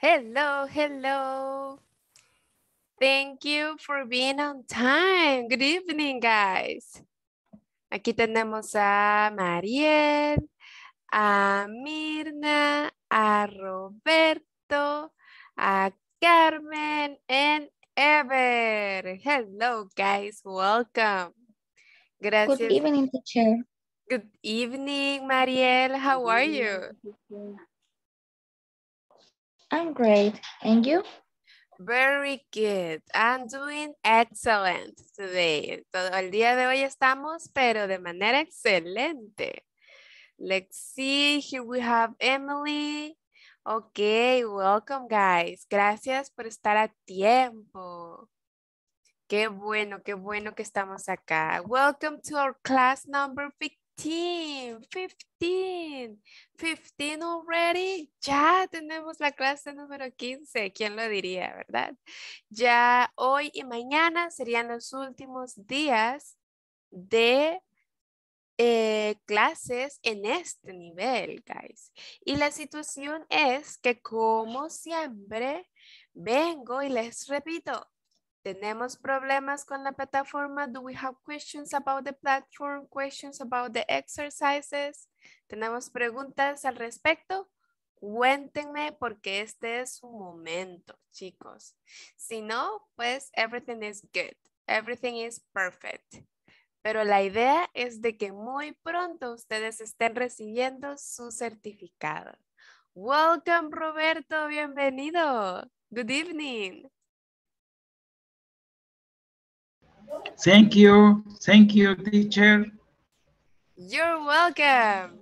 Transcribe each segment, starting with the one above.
Hello, hello. Thank you for being on time. Good evening, guys. Aquí tenemos a Mariel, a Mirna, a Roberto, a Carmen, and Ever. Hello, guys. Welcome. Gracias. Good evening, teacher. Good evening, Mariel. How are you? I'm great. And you? Very good. I'm doing excellent today. Todo el día de hoy estamos, pero de manera excelente. Let's see, here we have Emily. Okay, welcome guys. Gracias por estar a tiempo. Qué bueno, qué bueno que estamos acá. Welcome to our class number 15. 15, 15, 15 already. Ya tenemos la clase número 15, ¿quién lo diría, verdad? Ya hoy y mañana serían los últimos días de eh, clases en este nivel, guys. Y la situación es que como siempre, vengo y les repito, tenemos problemas con la plataforma. Do we have questions about the platform? Questions about the exercises? Tenemos preguntas al respecto. Cuéntenme porque este es su momento, chicos. Si no, pues everything is good. Everything is perfect. Pero la idea es de que muy pronto ustedes estén recibiendo su certificado. Welcome, Roberto. Bienvenido. Good evening. Thank you. Thank you, teacher. You're welcome.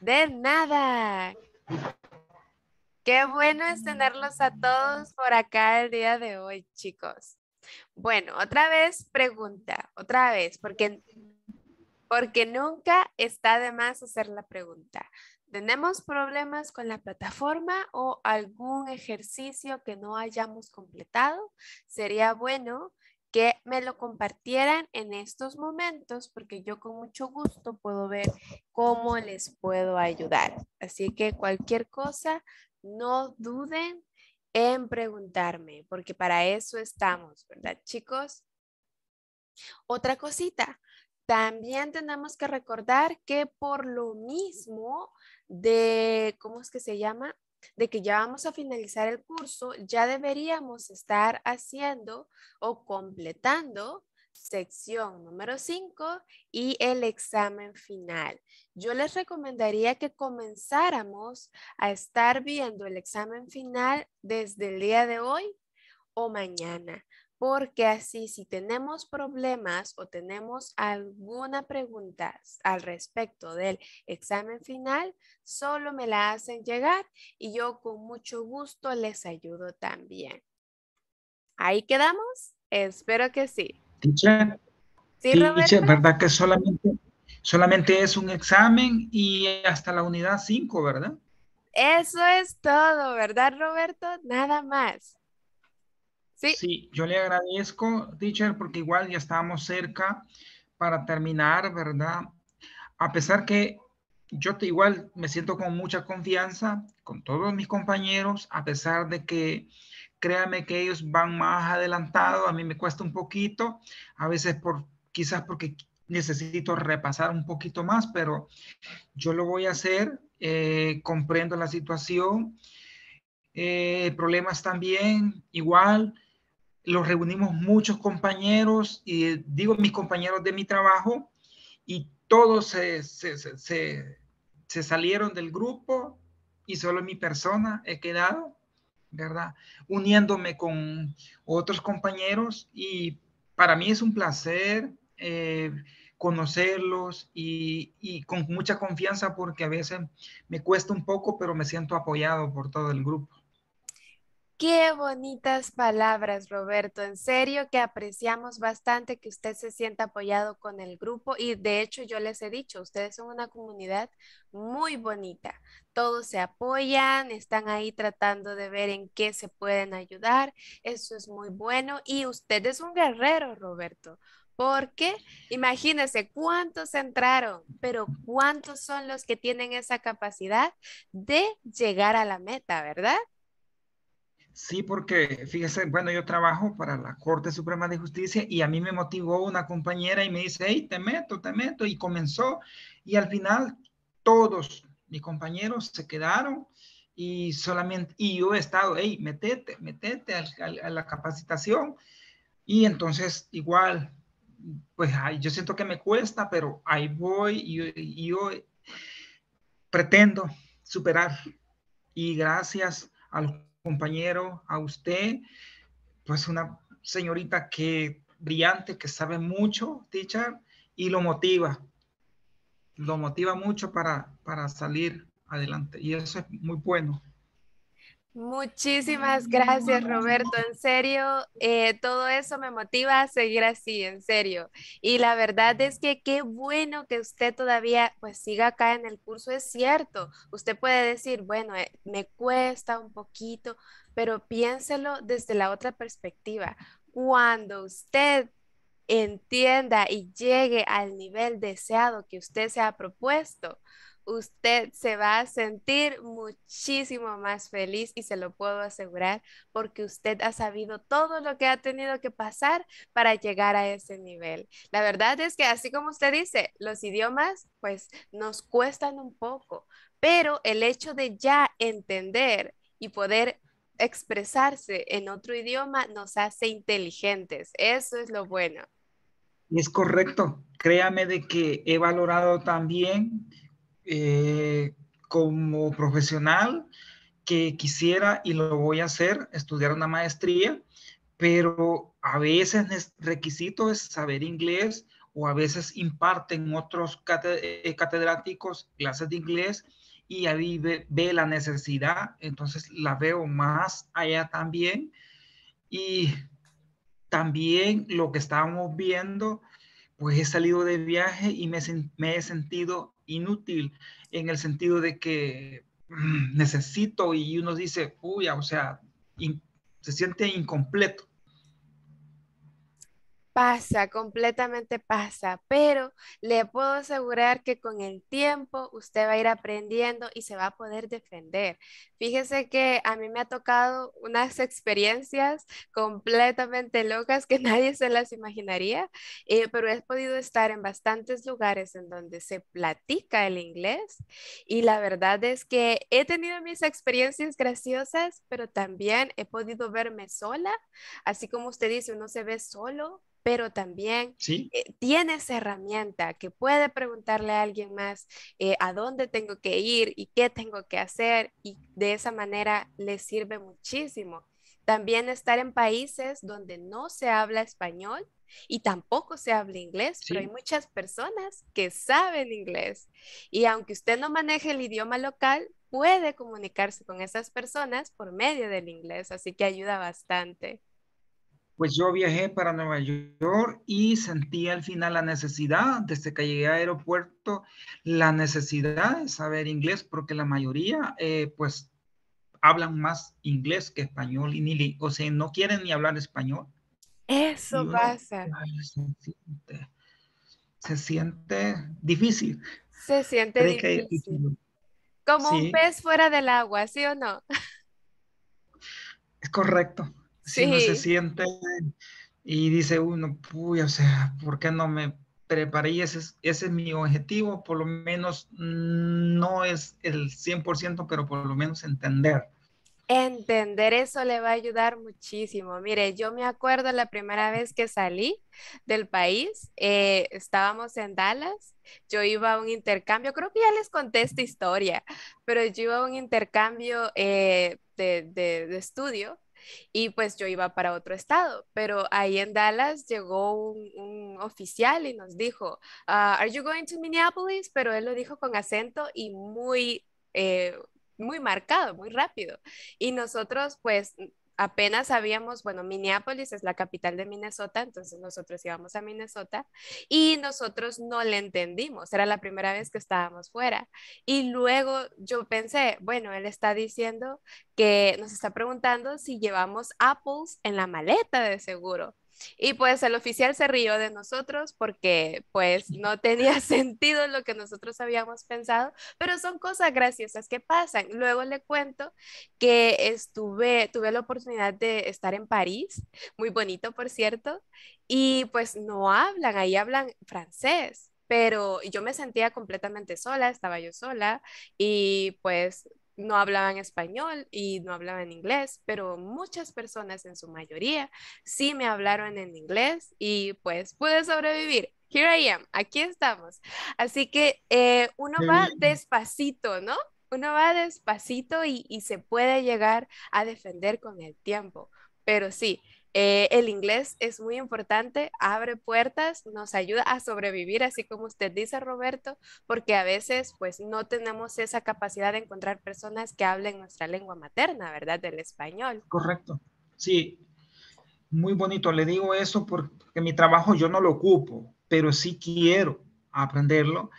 De nada. Qué bueno es tenerlos a todos por acá el día de hoy, chicos. Bueno, otra vez pregunta, otra vez, porque, porque nunca está de más hacer la pregunta. ¿Tenemos problemas con la plataforma o algún ejercicio que no hayamos completado? Sería bueno que me lo compartieran en estos momentos porque yo con mucho gusto puedo ver cómo les puedo ayudar. Así que cualquier cosa, no duden en preguntarme porque para eso estamos, ¿verdad chicos? Otra cosita, también tenemos que recordar que por lo mismo de, ¿cómo es que se llama? de que ya vamos a finalizar el curso, ya deberíamos estar haciendo o completando sección número 5 y el examen final. Yo les recomendaría que comenzáramos a estar viendo el examen final desde el día de hoy o mañana porque así si tenemos problemas o tenemos alguna pregunta al respecto del examen final, solo me la hacen llegar y yo con mucho gusto les ayudo también. ¿Ahí quedamos? Espero que sí. sí, ¿verdad que solamente, solamente es un examen y hasta la unidad 5, verdad? Eso es todo, ¿verdad, Roberto? Nada más. Sí. yo le agradezco, teacher, porque igual ya estábamos cerca para terminar, ¿verdad? A pesar que yo te, igual me siento con mucha confianza con todos mis compañeros, a pesar de que créame que ellos van más adelantados, a mí me cuesta un poquito, a veces por quizás porque necesito repasar un poquito más, pero yo lo voy a hacer, eh, comprendo la situación, eh, problemas también, igual los reunimos muchos compañeros, y eh, digo mis compañeros de mi trabajo, y todos se, salieron del grupo y solo mi persona he quedado, ¿verdad? Uniéndome con otros compañeros y para mí es un placer eh, conocerlos y, con mucha confianza porque a veces me cuesta un poco, pero me siento apoyado por todo el grupo. Qué bonitas palabras, Roberto. En serio que apreciamos bastante que usted se sienta apoyado con el grupo y de hecho yo les he dicho, ustedes son una comunidad muy bonita. Todos se apoyan, están ahí tratando de ver en qué se pueden ayudar. Eso es muy bueno y usted es un guerrero, Roberto. Porque imagínense cuántos entraron, pero cuántos son los que tienen esa capacidad de llegar a la meta, ¿verdad? Sí, porque fíjese, bueno, yo trabajo para la Corte Suprema de Justicia y a mí me motivó una compañera y me dice, hey, te meto, te meto, y comenzó. Y al final todos mis compañeros se quedaron y solamente, y yo he estado, hey, metete, metete a, la capacitación. Y entonces igual, pues yo siento que me cuesta, pero ahí voy y yo, yo pretendo superar. Y gracias a compañero, a usted, pues una señorita que brillante, que sabe mucho, teacher, y lo motiva. Lo motiva mucho para, para salir adelante. Y eso es muy bueno. Muchísimas gracias, Roberto. En serio, eh, todo eso me motiva a seguir así, en serio. Y la verdad es que qué bueno que usted todavía pues siga acá en el curso, es cierto. Usted puede decir, bueno, eh, me cuesta un poquito, pero piénselo desde la otra perspectiva. Cuando usted entienda y llegue al nivel deseado que usted se ha propuesto, usted se va a sentir muchísimo más feliz y se lo puedo asegurar porque usted ha sabido todo lo que ha tenido que pasar para llegar a ese nivel. La verdad es que así como usted dice, los idiomas pues nos cuestan un poco, pero el hecho de ya entender y poder expresarse en otro idioma nos hace inteligentes. Eso es lo bueno. Es correcto. Créame de que he valorado también eh, como profesional que quisiera y lo voy a hacer, estudiar una maestría, pero a veces el requisito es saber inglés o a veces imparten otros eh, catedráticos clases de inglés y ahí ve, la necesidad, entonces la veo más allá también. Y también lo que estábamos viendo, pues he salido de viaje y me, me he sentido inútil en el sentido de que mm, necesito y uno dice, uy, o sea, se siente incompleto pasa, completamente pasa, pero le puedo asegurar que con el tiempo usted va a ir aprendiendo y se va a poder defender. Fíjese que a mí me ha tocado unas experiencias completamente locas que nadie se las imaginaría, eh, pero he podido estar en bastantes lugares en donde se platica el inglés y la verdad es que he tenido mis experiencias graciosas, pero también he podido verme sola, así como usted dice, uno se ve solo, pero también eh, tiene esa herramienta que puede preguntarle a alguien más eh, a dónde tengo que ir y qué tengo que hacer y de esa manera le sirve muchísimo. También estar en países donde no se habla español y tampoco se habla inglés, pero hay muchas personas que saben inglés y aunque usted no maneje el idioma local, puede comunicarse con esas personas por medio del inglés, así que ayuda bastante pues yo viajé para Nueva York y sentí al final la necesidad, desde que llegué al aeropuerto, la necesidad de saber inglés, porque la mayoría, eh, pues, hablan más inglés que español, y ni, o sea, no quieren ni hablar español. Eso pasa. se, siente, difícil. Se siente difícil. Como un pez fuera del agua, ¿sí o no? Es correcto sí. si no se siente y dice uno, uy, o sea, ¿por qué no me preparé? ese, es, ese es mi objetivo, por lo menos no es el 100%, pero por lo menos entender. Entender eso le va a ayudar muchísimo. Mire, yo me acuerdo la primera vez que salí del país, eh, estábamos en Dallas, yo iba a un intercambio, creo que ya les conté esta historia, pero yo iba a un intercambio eh, de, de, de estudio y pues yo iba para otro estado, pero ahí en Dallas llegó un, oficial y nos dijo, ah, ¿Are you going to Minneapolis? Pero él lo dijo con acento y muy... Eh, muy marcado, muy rápido. Y nosotros, pues, apenas sabíamos, bueno, Minneapolis es la capital de Minnesota, entonces nosotros íbamos a Minnesota y nosotros no le entendimos, era la primera vez que estábamos fuera. Y luego yo pensé, bueno, él está diciendo que nos está preguntando si llevamos apples en la maleta de seguro. Y pues el oficial se rió de nosotros porque pues no tenía sentido lo que nosotros habíamos pensado, pero son cosas graciosas que pasan. Luego le cuento que estuve, tuve la oportunidad de estar en París, muy bonito por cierto, y pues no hablan, ahí hablan francés pero yo me sentía completamente sola, estaba yo sola y pues no hablaban español y no hablaban inglés, pero muchas personas en su mayoría sí me hablaron en inglés y pues pude sobrevivir. Here I am, aquí estamos. Así que eh, uno va despacito, ¿no? Uno va despacito y se puede llegar a defender con el tiempo. Pero sí, eh, el inglés es muy importante, abre puertas, nos ayuda a sobrevivir, así como usted dice, Roberto, porque a veces pues no tenemos esa capacidad de encontrar personas que hablen nuestra lengua materna, ¿verdad? Del español. Correcto. Sí, muy bonito. Le digo eso porque mi trabajo yo no lo ocupo, pero sí quiero aprenderlo.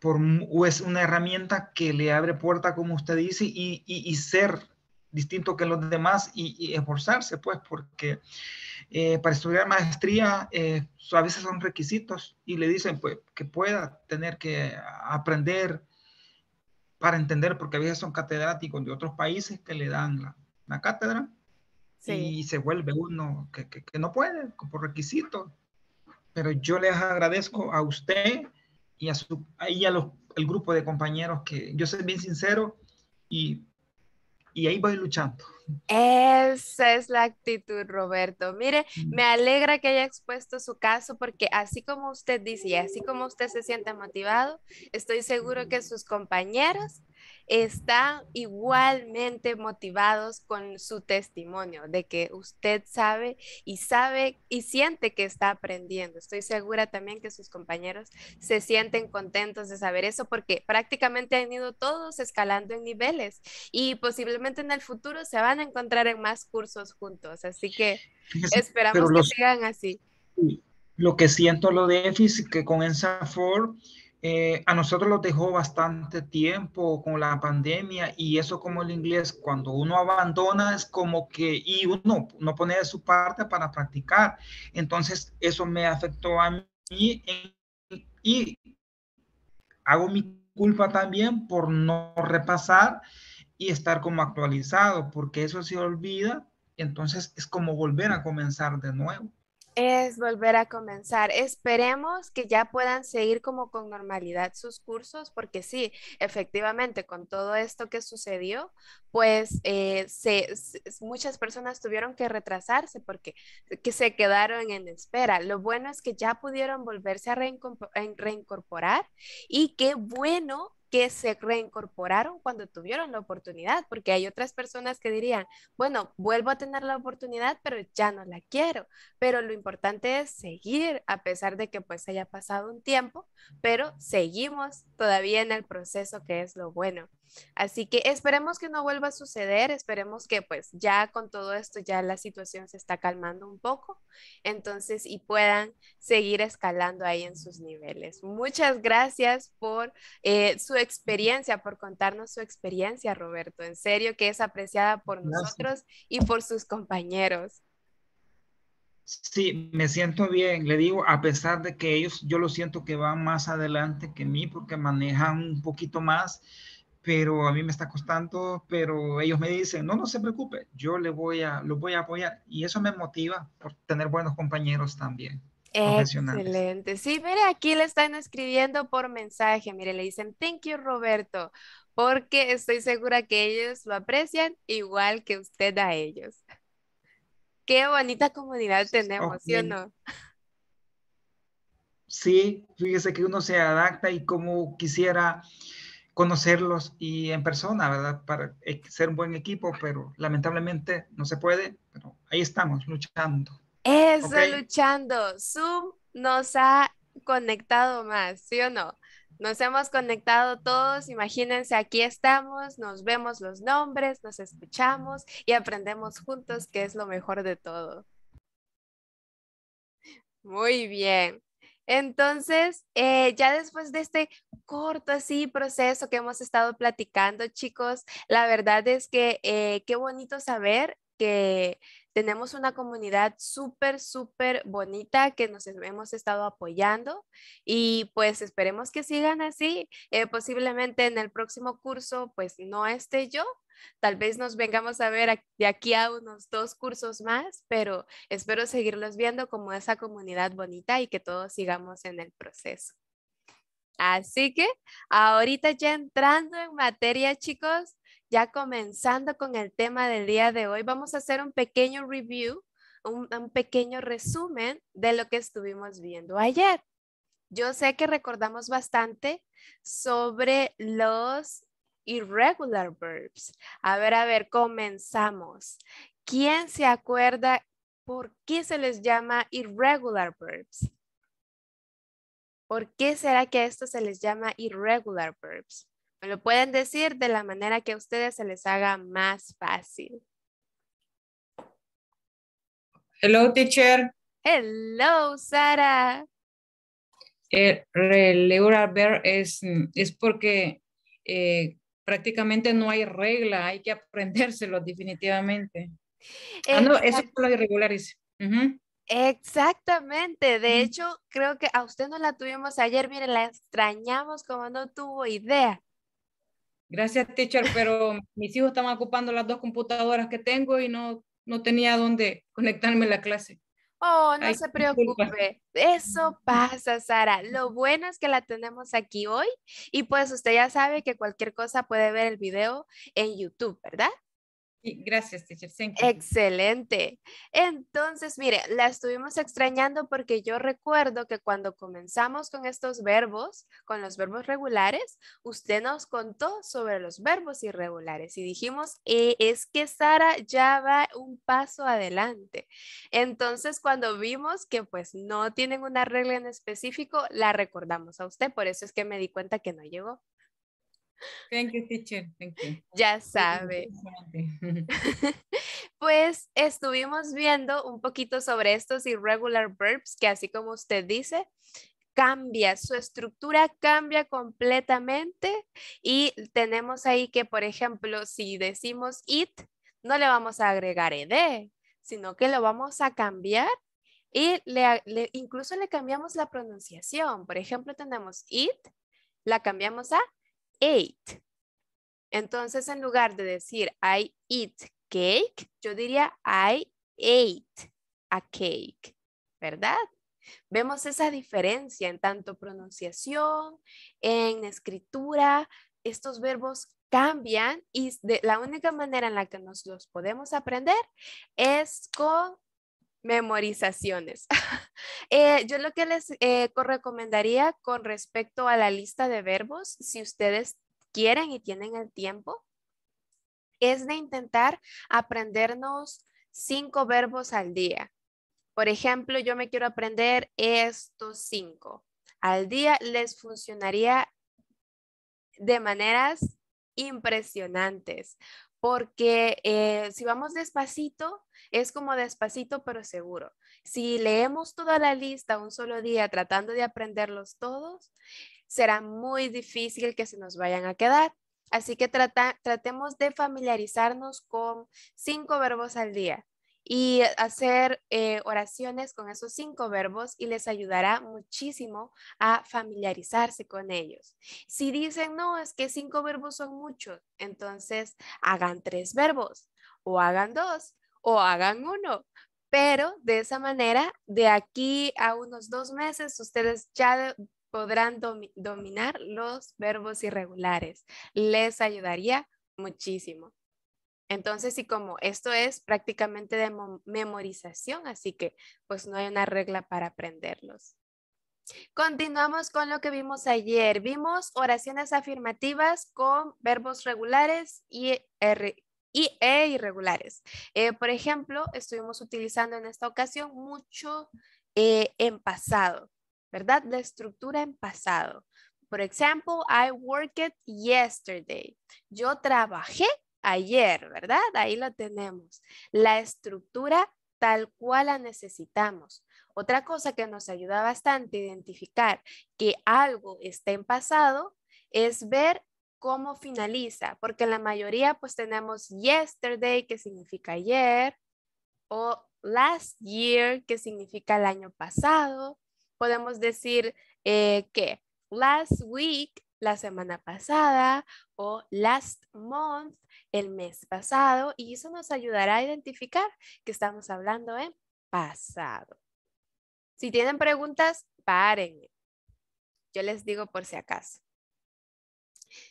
Por, o es pues, una herramienta que le abre puerta, como usted dice, y ser distinto que los demás y, esforzarse, pues, porque eh, para estudiar maestría eh, a veces son requisitos y le dicen, pues, que pueda tener que aprender para entender, porque a veces son catedráticos de otros países que le dan la, cátedra y se vuelve uno que, no puede por requisito. Pero yo les agradezco a usted y a, su, y a los, el grupo de compañeros que yo soy bien sincero y y ahí voy luchando. Esa es la actitud, Roberto. Mire, mm. me alegra que haya expuesto su caso porque así como usted dice y así como usted se siente motivado, estoy seguro que sus compañeros están igualmente motivados con su testimonio, de que usted sabe y sabe y siente que está aprendiendo. Estoy segura también que sus compañeros se sienten contentos de saber eso porque prácticamente han ido todos escalando en niveles y posiblemente en el futuro se van a encontrar en más cursos juntos. Así que esperamos que sigan así. Lo que siento lo déficit que con ENSAFOR eh, a nosotros los dejó bastante tiempo con la pandemia y eso como el inglés, cuando uno abandona es como que, y uno no pone de su parte para practicar. Entonces, eso me afectó a mí y hago mi culpa también por no repasar y estar como actualizado, porque eso se olvida, entonces es como volver a comenzar de nuevo. Es volver a comenzar. Esperemos que ya puedan seguir como con normalidad sus cursos, porque sí, efectivamente, con todo esto que sucedió, pues eh, se, muchas personas tuvieron que retrasarse porque que se quedaron en espera. Lo bueno es que ya pudieron volverse a reincorporar y qué bueno que se reincorporaron cuando tuvieron la oportunidad, porque hay otras personas que dirían, bueno, vuelvo a tener la oportunidad, pero ya no la quiero. Pero lo importante es seguir, a pesar de que pues haya pasado un tiempo, pero seguimos todavía en el proceso que es lo bueno. Así que esperemos que no vuelva a suceder, esperemos que pues ya con todo esto ya la situación se está calmando un poco, entonces y puedan seguir escalando ahí en sus niveles. Muchas gracias por eh, su experiencia, por contarnos su experiencia, Roberto. En serio que es apreciada por nosotros y por sus compañeros. Sí, me siento bien, le digo, a pesar de que ellos, yo lo siento que van más adelante que mí porque manejan un poquito más pero a mí me está costando, pero ellos me dicen, no, no se preocupe, yo le voy a, los voy a apoyar. Y eso me motiva por tener buenos compañeros también. Excelente. Sí, mire, aquí le están escribiendo por mensaje. Mire, le dicen, thank you, Roberto, porque estoy segura que ellos lo aprecian igual que usted a ellos. Qué bonita comunidad tenemos, ¿sí o no? Sí, fíjese que uno se adapta y como quisiera conocerlos y en persona, ¿verdad? Para ser un buen equipo, pero lamentablemente no se puede, pero ahí estamos luchando. Eso, luchando. Zoom nos ha conectado más, ¿sí o no? Nos hemos conectado todos, imagínense, aquí estamos, nos vemos los nombres, nos escuchamos y aprendemos juntos, que es lo mejor de todo. Muy bien. Entonces, eh, ya después de este corto así proceso que hemos estado platicando, chicos, la verdad es que eh, qué bonito saber que tenemos una comunidad súper, súper bonita que nos hemos estado apoyando y pues esperemos que sigan así. Eh, posiblemente en el próximo curso pues no esté yo, Tal vez nos vengamos a ver de aquí a unos dos cursos más, pero espero seguirlos viendo como esa comunidad bonita y que todos sigamos en el proceso. Así que ahorita ya entrando en materia, chicos, ya comenzando con el tema del día de hoy, vamos a hacer un pequeño review, un, pequeño resumen de lo que estuvimos viendo ayer. Yo sé que recordamos bastante sobre los irregular verbs. A ver, a ver, comenzamos. ¿Quién se acuerda por qué se les llama irregular verbs? ¿Por qué será que esto se les llama irregular verbs? Me lo pueden decir de la manera que a ustedes se les haga más fácil. Hello, teacher. Hello, Sara. El eh, irregular es, es porque eh, prácticamente no hay regla, hay que aprendérselo definitivamente. Ah, eso es lo irregular. Exactamente, de hecho creo que a usted no la tuvimos ayer, miren, la extrañamos como no tuvo idea. Gracias, teacher, pero mis hijos estaban ocupando las dos computadoras que tengo y no, no tenía dónde conectarme a la clase. Oh, no se preocupe. Eso pasa, Sara. Lo bueno es que la tenemos aquí hoy y pues usted ya sabe que cualquier cosa puede ver el video en YouTube, ¿verdad? Gracias, teacher. Excelente. Entonces, mire, la estuvimos extrañando porque yo recuerdo que cuando comenzamos con estos verbos, con los verbos regulares, usted nos contó sobre los verbos irregulares y dijimos, eh, es que Sara ya va un paso adelante. Entonces, cuando vimos que pues no tienen una regla en específico, la recordamos a usted. Por eso es que me di cuenta que no llegó. Thank teacher. Ya sabe. pues estuvimos viendo un poquito sobre estos irregular verbs que así como usted dice, cambia, su estructura cambia completamente y tenemos ahí que, por ejemplo, si decimos it, no le vamos a agregar ed, sino que lo vamos a cambiar y le, incluso le cambiamos la pronunciación. Por ejemplo, tenemos it, la cambiamos a entonces, en lugar de decir I eat cake, yo diría I ate a cake, ¿verdad? Vemos esa diferencia en tanto pronunciación, en escritura. Estos verbos cambian y la única manera en la que nos los podemos aprender es con memorizaciones. Eh, yo lo que les eh, recomendaría con respecto a la lista de verbos, si ustedes quieren y tienen el tiempo, es de intentar aprendernos cinco verbos al día. Por ejemplo, yo me quiero aprender estos cinco. Al día les funcionaría de maneras impresionantes porque eh, si vamos despacito, es como despacito pero seguro. Si leemos toda la lista un solo día tratando de aprenderlos todos, será muy difícil que se nos vayan a quedar. Así que tratemos de familiarizarnos con cinco verbos al día y hacer eh, oraciones con esos cinco verbos y les ayudará muchísimo a familiarizarse con ellos. Si dicen, no, es que cinco verbos son muchos, entonces hagan tres verbos o hagan dos o hagan uno. Pero de esa manera, de aquí a unos dos meses, ustedes ya podrán dominar los verbos irregulares. Les ayudaría muchísimo. Entonces, y como esto es prácticamente de memorización, así que pues no hay una regla para aprenderlos. Continuamos con lo que vimos ayer. Vimos oraciones afirmativas con verbos regulares y, e irregulares. Eh, por ejemplo, estuvimos utilizando en esta ocasión mucho eh, en pasado, ¿verdad? La estructura en pasado. Por ejemplo, I worked yesterday. Yo trabajé ayer, ¿verdad? Ahí lo tenemos. La estructura tal cual la necesitamos. Otra cosa que nos ayuda bastante a identificar que algo está en pasado es ver cómo finaliza, porque la mayoría pues tenemos yesterday, que significa ayer, o last year, que significa el año pasado. Podemos decir eh, que last week, la semana pasada, o last month, el mes pasado y eso nos ayudará a identificar que estamos hablando en pasado. Si tienen preguntas, paren. Yo les digo por si acaso.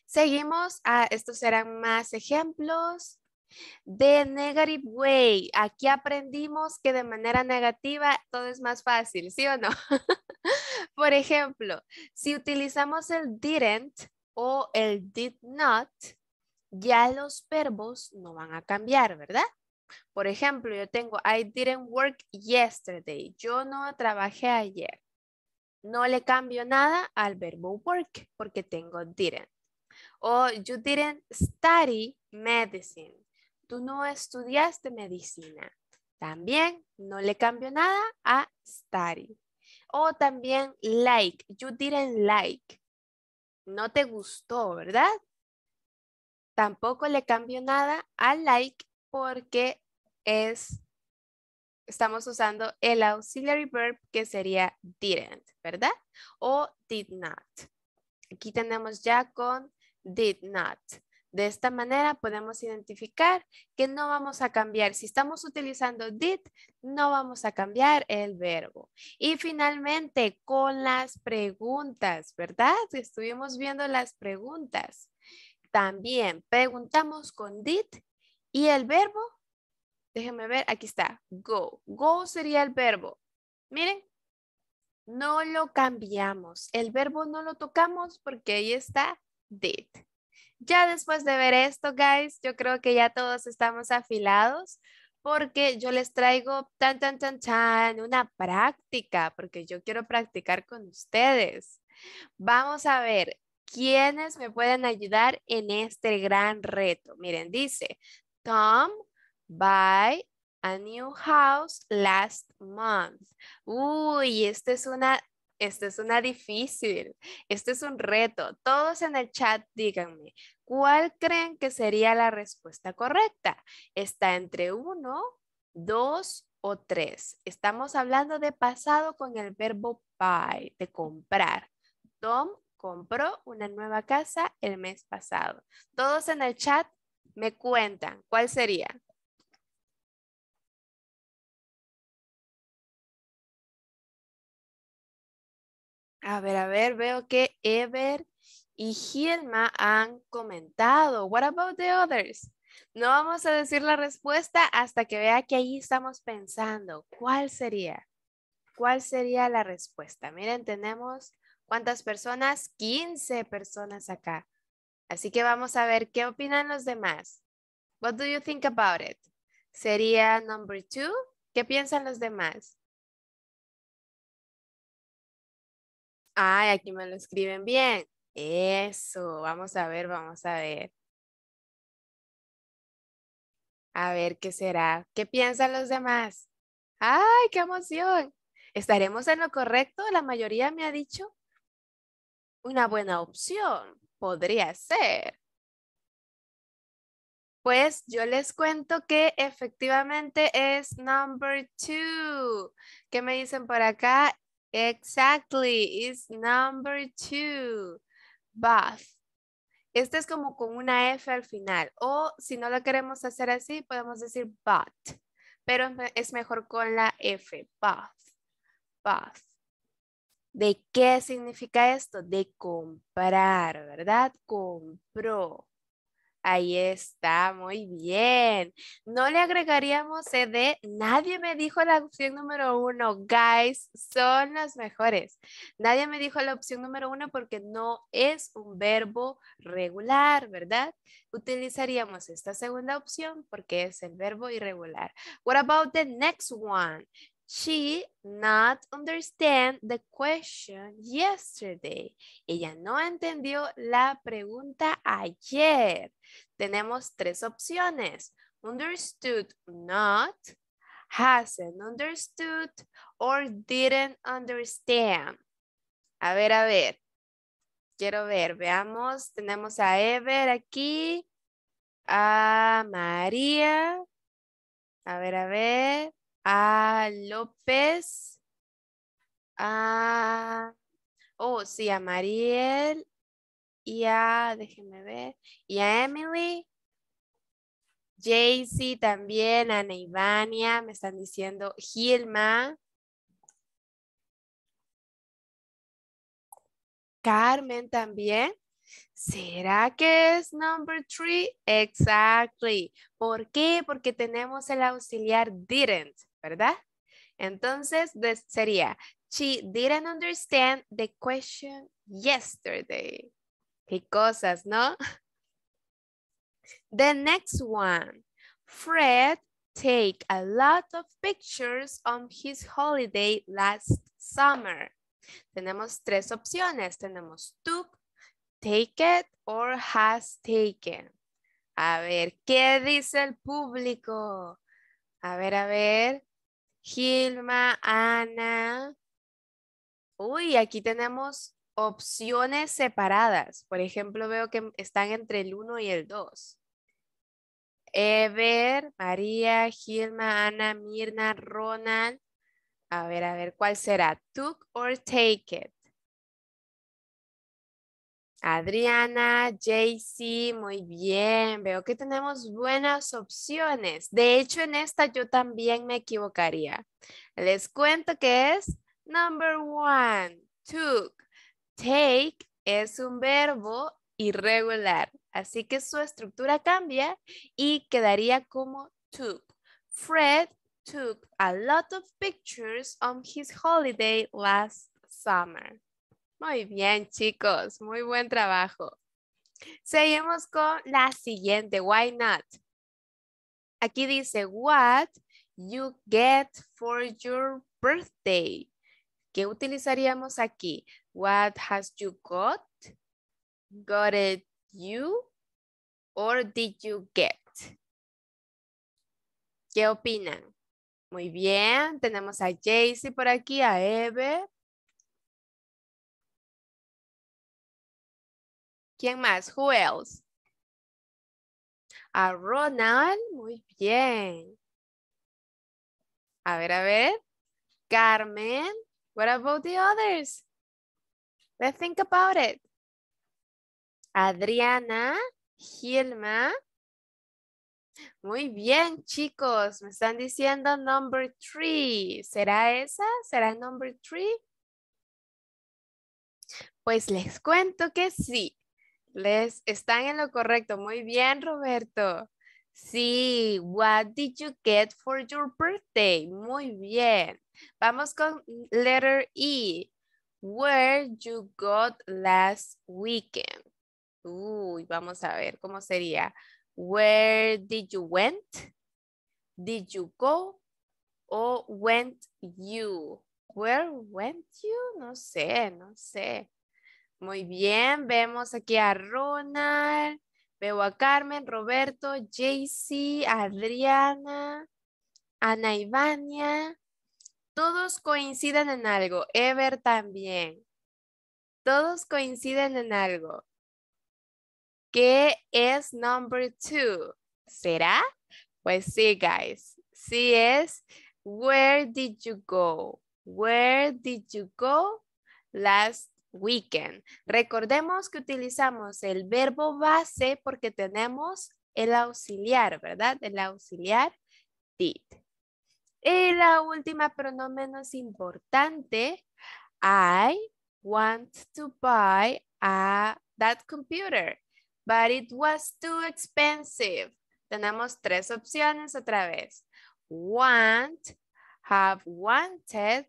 Seguimos a ah, estos serán más ejemplos de negative way. Aquí aprendimos que de manera negativa todo es más fácil, ¿sí o no? por ejemplo, si utilizamos el didn't o el did not, ya los verbos no van a cambiar, ¿verdad? Por ejemplo, yo tengo I didn't work yesterday. Yo no trabajé ayer. No le cambio nada al verbo work porque tengo didn't. O you didn't study medicine. Tú no estudiaste medicina. También no le cambio nada a study. O también like. You didn't like. No te gustó, ¿verdad? Tampoco le cambio nada al like porque es, estamos usando el auxiliary verb que sería didn't, ¿verdad? O did not. Aquí tenemos ya con did not. De esta manera podemos identificar que no vamos a cambiar. Si estamos utilizando did, no vamos a cambiar el verbo. Y finalmente, con las preguntas, ¿verdad? Estuvimos viendo las preguntas. También preguntamos con did y el verbo, déjenme ver, aquí está, go. Go sería el verbo. Miren, no lo cambiamos. El verbo no lo tocamos porque ahí está did. Ya después de ver esto, guys, yo creo que ya todos estamos afilados porque yo les traigo tan, tan, tan, tan, una práctica, porque yo quiero practicar con ustedes. Vamos a ver, ¿Quiénes me pueden ayudar en este gran reto? Miren, dice, Tom buy a new house last month. Uy, esta es una, esta es una difícil. Este es un reto. Todos en el chat díganme, ¿cuál creen que sería la respuesta correcta? ¿Está entre uno, dos o tres? Estamos hablando de pasado con el verbo buy, de comprar. Tom compró una nueva casa el mes pasado. Todos en el chat me cuentan cuál sería. A ver, a ver, veo que Ever y Gilma han comentado. What about the others? No vamos a decir la respuesta hasta que vea que ahí estamos pensando. ¿Cuál sería? ¿Cuál sería la respuesta? Miren, tenemos ¿Cuántas personas? 15 personas acá. Así que vamos a ver qué opinan los demás. What do you think about it? Sería number two. ¿Qué piensan los demás? Ay, aquí me lo escriben bien. Eso, vamos a ver, vamos a ver. A ver qué será. ¿Qué piensan los demás? ¡Ay, qué emoción! ¿Estaremos en lo correcto? La mayoría me ha dicho una buena opción, podría ser. Pues yo les cuento que efectivamente es number two. ¿Qué me dicen por acá? Exactly, is number two. Bath. Este es como con una F al final. O si no lo queremos hacer así, podemos decir but. Pero es mejor con la F. Bath. Bath. ¿De qué significa esto? De comprar, ¿verdad? Compró. Ahí está, muy bien. No le agregaríamos ED. nadie me dijo la opción número uno, guys, son las mejores. Nadie me dijo la opción número uno porque no es un verbo regular, ¿verdad? Utilizaríamos esta segunda opción porque es el verbo irregular. What about the next one? She not understand the question yesterday. Ella no entendió la pregunta ayer. Tenemos tres opciones. Understood not, hasn't understood, or didn't understand. A ver, a ver. Quiero ver, veamos. Tenemos a Ever aquí, a María. A ver, a ver. A López. A, oh, sí, a Mariel. Y a, déjeme ver, y a Emily. Jaycee también, a Ivania, me están diciendo Gilma. Carmen también. ¿Será que es number three? Exactly. ¿Por qué? Porque tenemos el auxiliar didn't. ¿verdad? Entonces, sería, she didn't understand the question yesterday. Qué cosas, ¿no? The next one. Fred take a lot of pictures on his holiday last summer. Tenemos tres opciones. Tenemos took, take it, or has taken. A ver, ¿qué dice el público? A ver, a ver. Gilma, Ana. Uy, aquí tenemos opciones separadas. Por ejemplo, veo que están entre el 1 y el 2. Ever, María, Gilma, Ana, Mirna, Ronald. A ver, a ver, ¿cuál será? Took or take it. Adriana, JC, muy bien. Veo que tenemos buenas opciones. De hecho, en esta yo también me equivocaría. Les cuento que es number one, took. Take es un verbo irregular, así que su estructura cambia y quedaría como took. Fred took a lot of pictures on his holiday last summer. Muy bien, chicos. Muy buen trabajo. Seguimos con la siguiente. Why not? Aquí dice, what you get for your birthday. ¿Qué utilizaríamos aquí? What has you got? Got it you? Or did you get? ¿Qué opinan? Muy bien, tenemos a Jaycee por aquí, a Eve. ¿Quién más? Who else? A Ronald, muy bien. A ver, a ver. Carmen, what about the others? Let's think about it. Adriana, Gilma. Muy bien, chicos. Me están diciendo number three. ¿Será esa? ¿Será number three? Pues les cuento que sí. Les están en lo correcto. Muy bien, Roberto. Sí, what did you get for your birthday? Muy bien. Vamos con letter E. Where you got last weekend? Uy, vamos a ver cómo sería. Where did you went? Did you go? O went you? Where went you? No sé, no sé. Muy bien, vemos aquí a Ronald, veo a Carmen, Roberto, Jaycee, Adriana, Ana Ivania. Todos coinciden en algo, Ever también. Todos coinciden en algo. ¿Qué es number two? ¿Será? Pues sí, guys. Sí es, where did you go? Where did you go last weekend. Recordemos que utilizamos el verbo base porque tenemos el auxiliar, ¿verdad? El auxiliar did. Y la última, pero no menos importante, I want to buy a, that computer, but it was too expensive. Tenemos tres opciones otra vez. Want, have wanted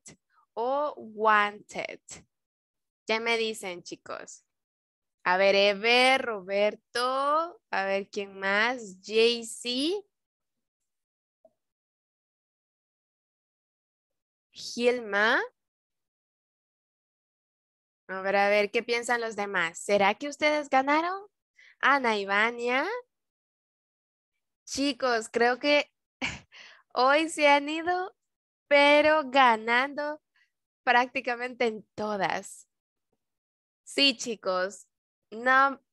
o wanted me dicen, chicos? A ver, Ever, Roberto, a ver quién más, JC. Gilma. A ver, a ver, ¿qué piensan los demás? ¿Será que ustedes ganaron? Ana Ivania. Chicos, creo que hoy se han ido, pero ganando prácticamente en todas. Sí, chicos.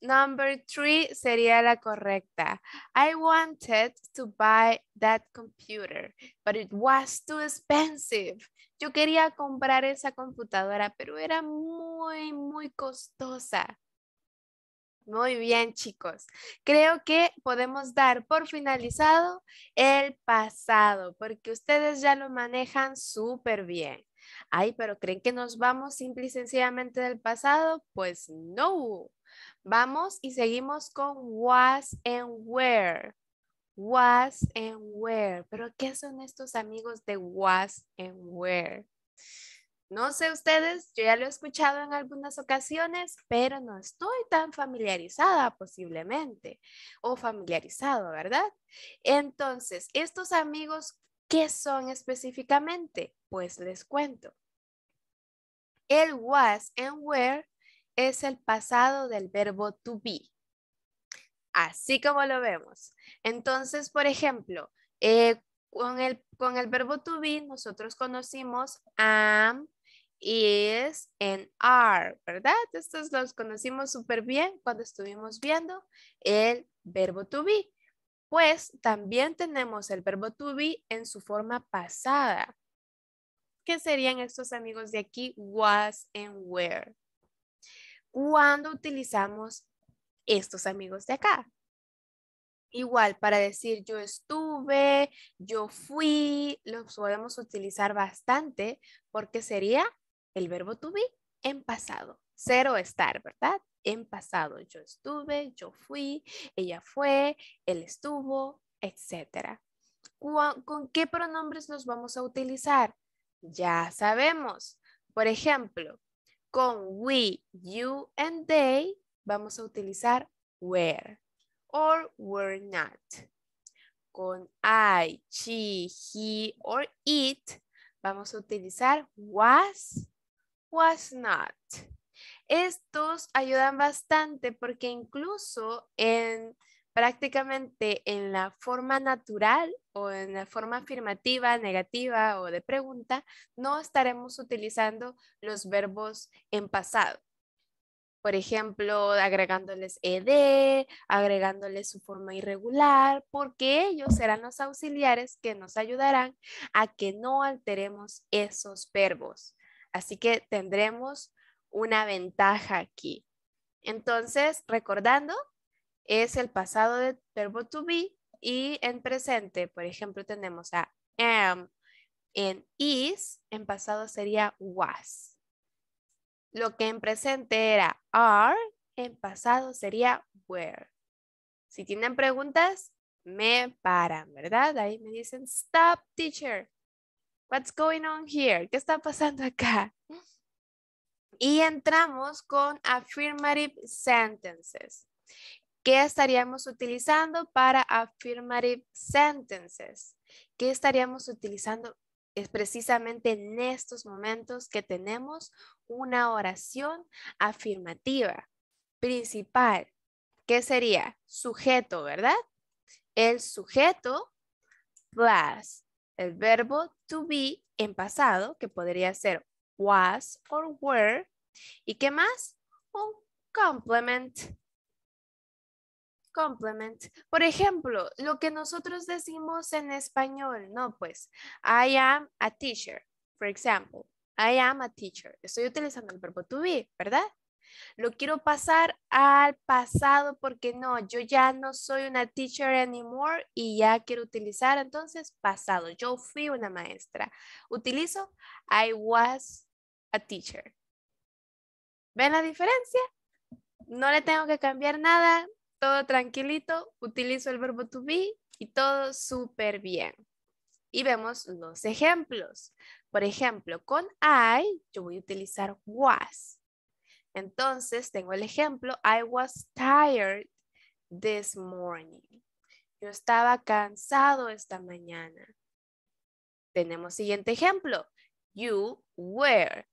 number three sería la correcta. I wanted to buy that computer, but it was too expensive. Yo quería comprar esa computadora, pero era muy, muy costosa. Muy bien, chicos. Creo que podemos dar por finalizado el pasado, porque ustedes ya lo manejan súper bien. Ay, pero ¿creen que nos vamos simple y sencillamente del pasado? Pues no. Vamos y seguimos con was and where. Was and where. Pero ¿qué son estos amigos de was and where? No sé ustedes, yo ya lo he escuchado en algunas ocasiones, pero no estoy tan familiarizada posiblemente o familiarizado, ¿verdad? Entonces, estos amigos, ¿qué son específicamente? Pues les cuento. El was and were es el pasado del verbo to be. Así como lo vemos. Entonces, por ejemplo, eh, con, el, con el verbo to be nosotros conocimos am, is and are, ¿verdad? Estos los conocimos súper bien cuando estuvimos viendo el verbo to be. Pues también tenemos el verbo to be en su forma pasada. ¿Qué serían estos amigos de aquí? Was and where. ¿Cuándo utilizamos estos amigos de acá? Igual, para decir yo estuve, yo fui, los podemos utilizar bastante porque sería el verbo to be en pasado. Ser o estar, ¿verdad? En pasado. Yo estuve, yo fui, ella fue, él estuvo, etc. ¿Con qué pronombres los vamos a utilizar? Ya sabemos. Por ejemplo, con we, you and they vamos a utilizar were or were not. Con I, she, he or it vamos a utilizar was, was not. Estos ayudan bastante porque incluso en prácticamente en la forma natural o en la forma afirmativa, negativa o de pregunta, no estaremos utilizando los verbos en pasado. Por ejemplo, agregándoles ed, agregándoles su forma irregular, porque ellos serán los auxiliares que nos ayudarán a que no alteremos esos verbos. Así que tendremos una ventaja aquí. Entonces, recordando, es el pasado del verbo to be y en presente, por ejemplo, tenemos a am, en is, en pasado sería was. Lo que en presente era are, en pasado sería were. Si tienen preguntas, me paran, ¿verdad? Ahí me dicen, stop, teacher. What's going on here? ¿Qué está pasando acá? Y entramos con affirmative sentences. ¿Qué estaríamos utilizando para affirmative sentences? ¿Qué estaríamos utilizando? Es precisamente en estos momentos que tenemos una oración afirmativa principal. ¿Qué sería? Sujeto, ¿verdad? El sujeto plus el verbo to be en pasado, que podría ser was or were. ¿Y qué más? Un complement complement. Por ejemplo, lo que nosotros decimos en español, no, pues, I am a teacher, for example. I am a teacher. Estoy utilizando el verbo to be, ¿verdad? Lo quiero pasar al pasado porque no, yo ya no soy una teacher anymore y ya quiero utilizar entonces pasado. Yo fui una maestra. Utilizo I was a teacher. ¿Ven la diferencia? No le tengo que cambiar nada, todo tranquilito, utilizo el verbo to be y todo súper bien. Y vemos los ejemplos. Por ejemplo, con I yo voy a utilizar was. Entonces tengo el ejemplo, I was tired this morning. Yo estaba cansado esta mañana. Tenemos siguiente ejemplo, you were.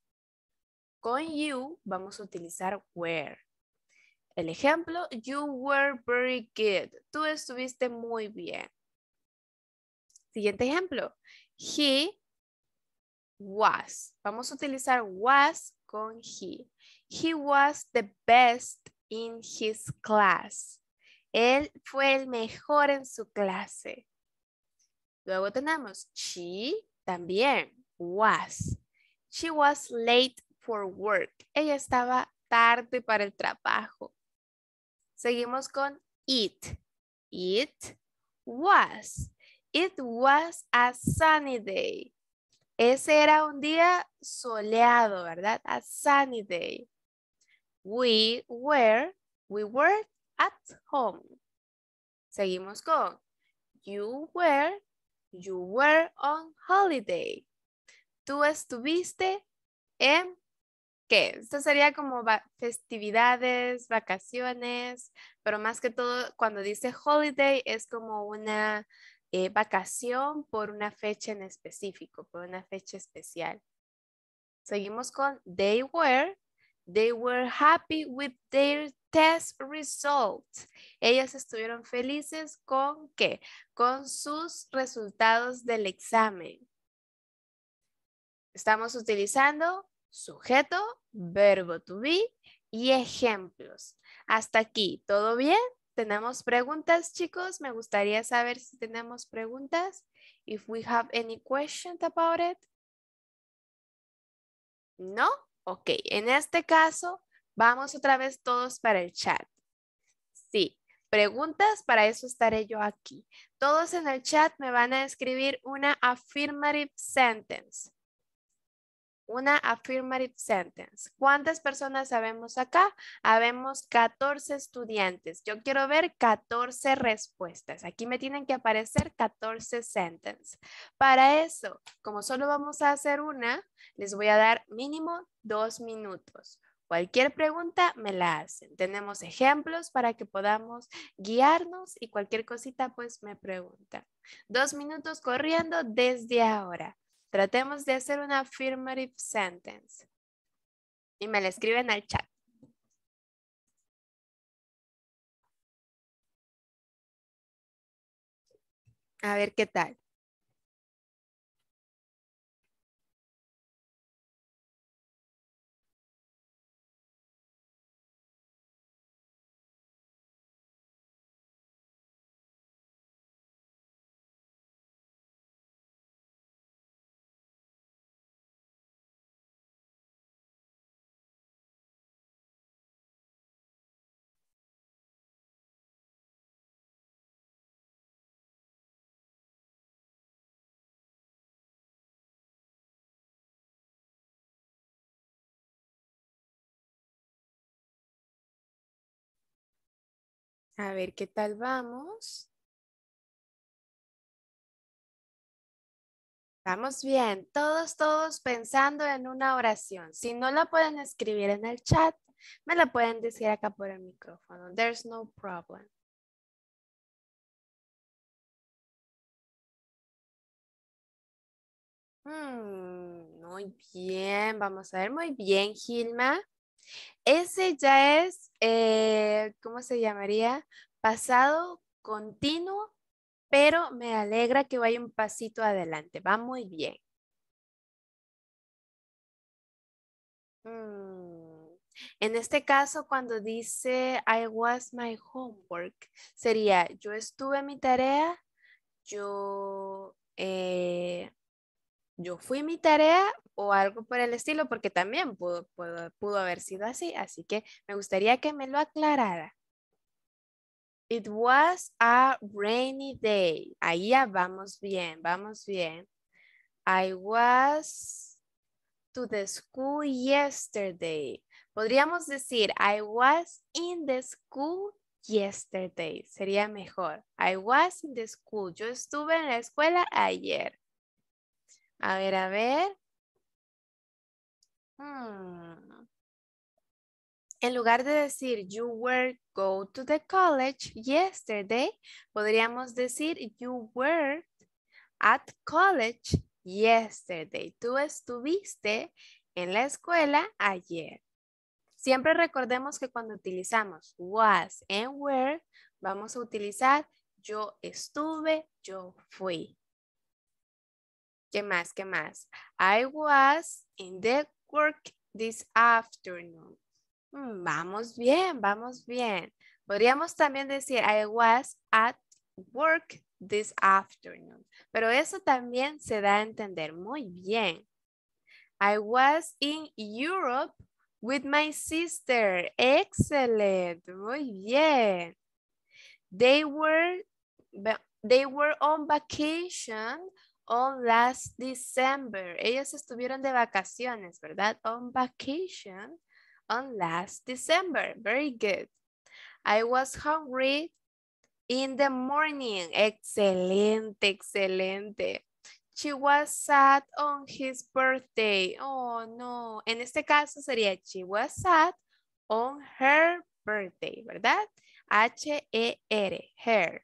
Con you vamos a utilizar were. El ejemplo, you were very good. Tú estuviste muy bien. Siguiente ejemplo, he was. Vamos a utilizar was con he. He was the best in his class. Él fue el mejor en su clase. Luego tenemos she también was. She was late for work. Ella estaba tarde para el trabajo. Seguimos con it. It was. It was a sunny day. Ese era un día soleado, ¿verdad? A sunny day. We were, we were at home. Seguimos con you were, you were on holiday. Tú estuviste en ¿qué? Esto sería como festividades, vacaciones, pero más que todo cuando dice holiday es como una eh, vacación por una fecha en específico, por una fecha especial. Seguimos con they were, they were happy with their test results. Ellas estuvieron felices con qué? Con sus resultados del examen. Estamos utilizando sujeto, verbo to be y ejemplos. Hasta aquí, ¿todo bien? ¿Tenemos preguntas, chicos? Me gustaría saber si tenemos preguntas. If we have any questions about it. ¿No? Ok, en este caso, vamos otra vez todos para el chat. Sí, preguntas, para eso estaré yo aquí. Todos en el chat me van a escribir una affirmative sentence una affirmative sentence. ¿Cuántas personas sabemos acá? Habemos 14 estudiantes. Yo quiero ver 14 respuestas. Aquí me tienen que aparecer 14 sentences. Para eso, como solo vamos a hacer una, les voy a dar mínimo dos minutos. Cualquier pregunta me la hacen. Tenemos ejemplos para que podamos guiarnos y cualquier cosita pues me preguntan. Dos minutos corriendo desde ahora. Tratemos de hacer una affirmative sentence. Y me la escriben al chat. A ver qué tal. A ver qué tal vamos. Vamos bien, todos, todos pensando en una oración. Si no la pueden escribir en el chat, me la pueden decir acá por el micrófono. There's no problem. Mm, muy bien, vamos a ver, muy bien, Gilma. Ese ya es, eh, ¿cómo se llamaría? Pasado continuo, pero me alegra que vaya un pasito adelante. Va muy bien. Mm, en este caso, cuando dice I was my homework, sería yo estuve en mi tarea, yo eh, yo fui mi tarea o algo por el estilo, porque también pudo, haber sido así, así que me gustaría que me lo aclarara. It was a rainy day. Ahí ya vamos bien, vamos bien. I was to the school yesterday. Podríamos decir, I was in the school yesterday. Sería mejor. I was in the school. Yo estuve en la escuela ayer. A ver, a ver. Hmm. En lugar de decir you were go to the college yesterday, podríamos decir you were at college yesterday. Tú estuviste en la escuela ayer. Siempre recordemos que cuando utilizamos was and were, vamos a utilizar yo estuve, yo fui. ¿Qué más? ¿Qué más? I was in the work this afternoon. Mm, vamos bien, vamos bien. Podríamos también decir I was at work this afternoon. Pero eso también se da a entender muy bien. I was in Europe with my sister. Excellent. Muy bien. They were, they were on vacation On last December. Ellos estuvieron de vacaciones, ¿verdad? On vacation on last December. Very good. I was hungry in the morning. Excelente, excelente. She was sad on his birthday. Oh, no. En este caso sería she was sad on her birthday, ¿verdad? E H-E-R, her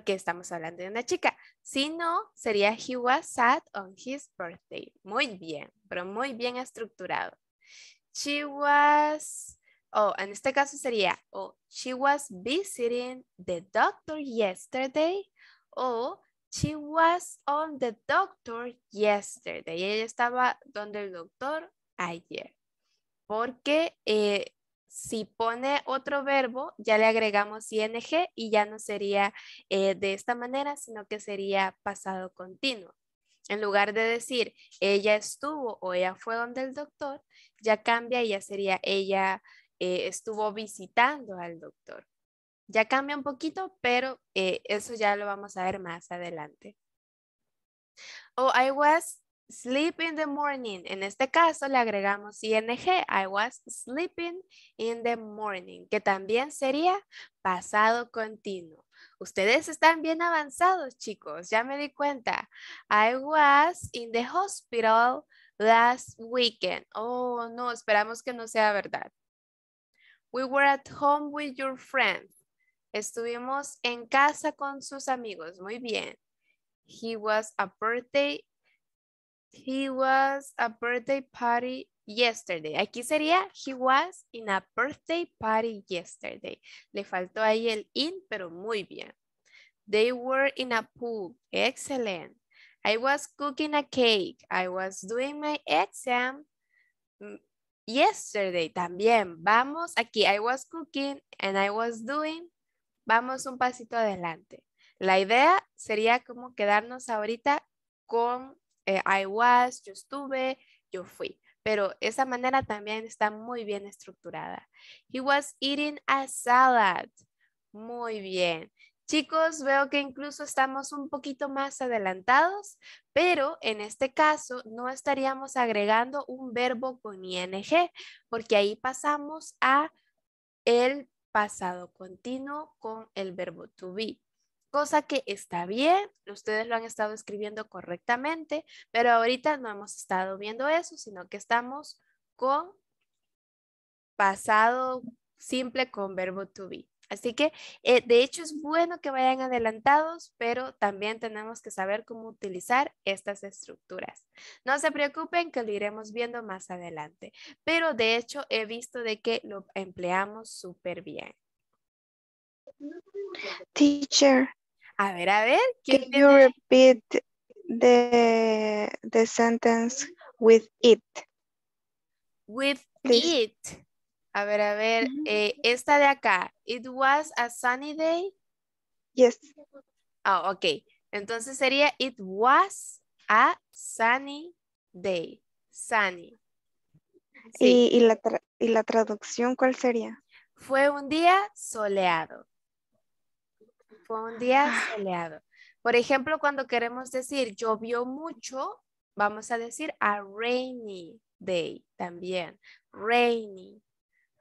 porque estamos hablando de una chica. Si no, sería he was sad on his birthday. Muy bien, pero muy bien estructurado. She was, oh, en este caso sería, o oh, she was visiting the doctor yesterday, o she was on the doctor yesterday. Ella estaba donde el doctor ayer. Porque eh, si pone otro verbo, ya le agregamos ing y ya no sería eh, de esta manera, sino que sería pasado continuo. En lugar de decir ella estuvo o ella fue donde el doctor, ya cambia y ya sería ella eh, estuvo visitando al doctor. Ya cambia un poquito, pero eh, eso ya lo vamos a ver más adelante. Oh, I was sleep in the morning. En este caso le agregamos ing, I was sleeping in the morning, que también sería pasado continuo. Ustedes están bien avanzados, chicos, ya me di cuenta. I was in the hospital last weekend. Oh, no, esperamos que no sea verdad. We were at home with your friend. Estuvimos en casa con sus amigos. Muy bien. He was a birthday He was a birthday party yesterday. Aquí sería he was in a birthday party yesterday. Le faltó ahí el in, pero muy bien. They were in a pool. Excellent. I was cooking a cake. I was doing my exam mm, yesterday. También vamos aquí. I was cooking and I was doing. Vamos un pasito adelante. La idea sería como quedarnos ahorita con eh, I was, yo estuve, yo fui. Pero esa manera también está muy bien estructurada. He was eating a salad. Muy bien. Chicos, veo que incluso estamos un poquito más adelantados, pero en este caso no estaríamos agregando un verbo con ing, porque ahí pasamos a el pasado continuo con el verbo to be cosa que está bien, ustedes lo han estado escribiendo correctamente, pero ahorita no hemos estado viendo eso, sino que estamos con pasado simple con verbo to be. Así que, eh, de hecho, es bueno que vayan adelantados, pero también tenemos que saber cómo utilizar estas estructuras. No se preocupen que lo iremos viendo más adelante, pero de hecho he visto de que lo empleamos súper bien. Teacher, a ver, a ver. Can you repeat the, sentence with it? With it. A ver, a ver. Mm. Eh, esta de acá. It was a sunny day. Yes. Ah, ok. Entonces sería it was a sunny day. Sunny. ¿Y, y, la y la traducción cuál sería? Fue un día soleado fue un día ah. soleado. Por ejemplo, cuando queremos decir llovió mucho, vamos a decir a rainy day también. Rainy,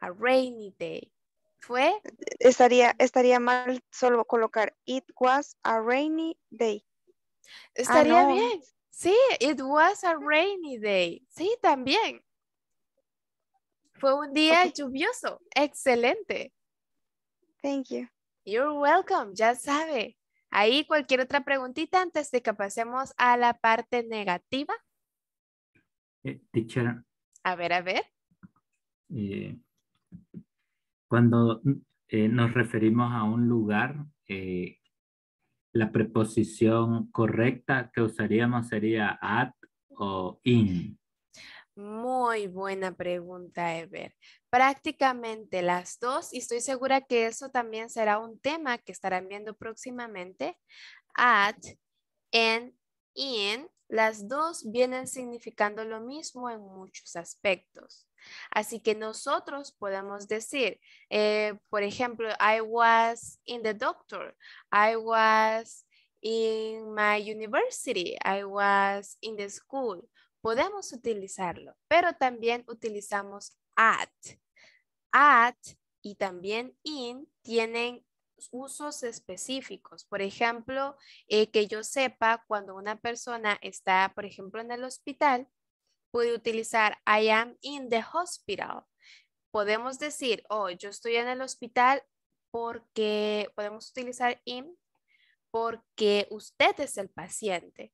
a rainy day. ¿Fue? Estaría, estaría mal solo colocar it was a rainy day. Estaría ah, bien. Sí, it was a rainy day. Sí, también. Fue un día lluvioso. Excelente. Thank you. You're welcome, ya sabe. Ahí cualquier otra preguntita antes de que pasemos a la parte negativa. Eh, teacher. A ver, a ver. Eh, cuando eh, nos referimos a un lugar, la preposición correcta que usaríamos sería at o in. Muy buena pregunta, Ever. Prácticamente las dos, y estoy segura que eso también será un tema que estarán viendo próximamente. At, en, in, las dos vienen significando lo mismo en muchos aspectos. Así que nosotros podemos decir, eh, por ejemplo, I was in the doctor, I was in my university, I was in the school podemos utilizarlo, pero también utilizamos at. At y también in tienen usos específicos. Por ejemplo, eh, que yo sepa cuando una persona está, por ejemplo, en el hospital, puede utilizar I am in the hospital. Podemos decir, oh, yo estoy en el hospital porque podemos utilizar in porque usted es el paciente.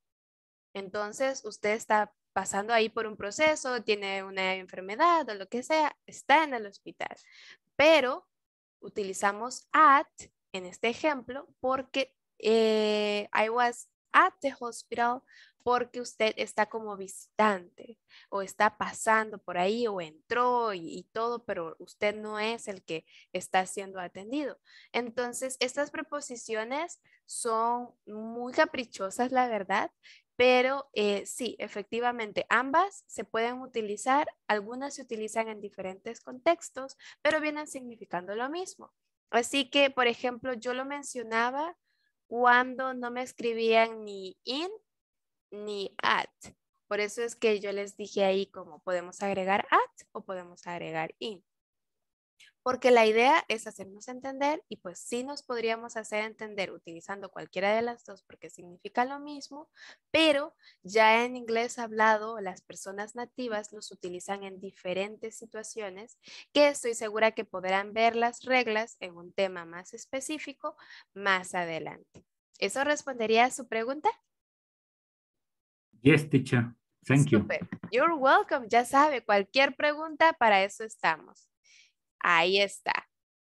Entonces, usted está pasando ahí por un proceso, tiene una enfermedad o lo que sea, está en el hospital. Pero utilizamos at en este ejemplo porque eh, I was at the hospital porque usted está como visitante o está pasando por ahí o entró y, y, todo, pero usted no es el que está siendo atendido. Entonces, estas preposiciones son muy caprichosas, la verdad, pero eh, sí, efectivamente, ambas se pueden utilizar, algunas se utilizan en diferentes contextos, pero vienen significando lo mismo. Así que, por ejemplo, yo lo mencionaba cuando no me escribían ni in ni at. Por eso es que yo les dije ahí como podemos agregar at o podemos agregar in porque la idea es hacernos entender y pues sí nos podríamos hacer entender utilizando cualquiera de las dos porque significa lo mismo, pero ya en inglés hablado las personas nativas los utilizan en diferentes situaciones que estoy segura que podrán ver las reglas en un tema más específico más adelante. ¿Eso respondería a su pregunta? Yes, teacher. Thank you. You're welcome. Ya sabe, cualquier pregunta, para eso estamos. Ahí está.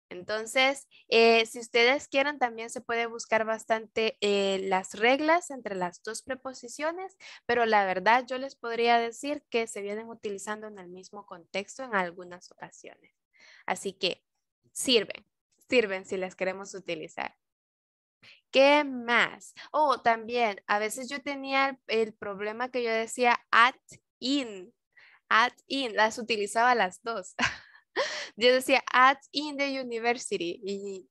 Entonces, eh, si ustedes quieren, también se puede buscar bastante eh, las reglas entre las dos preposiciones, pero la verdad yo les podría decir que se vienen utilizando en el mismo contexto en algunas ocasiones. Así que sirven, sirven si las queremos utilizar. ¿Qué más? Oh, también, a veces yo tenía el, el problema que yo decía at in, at in, las utilizaba las dos. yo decía at in the university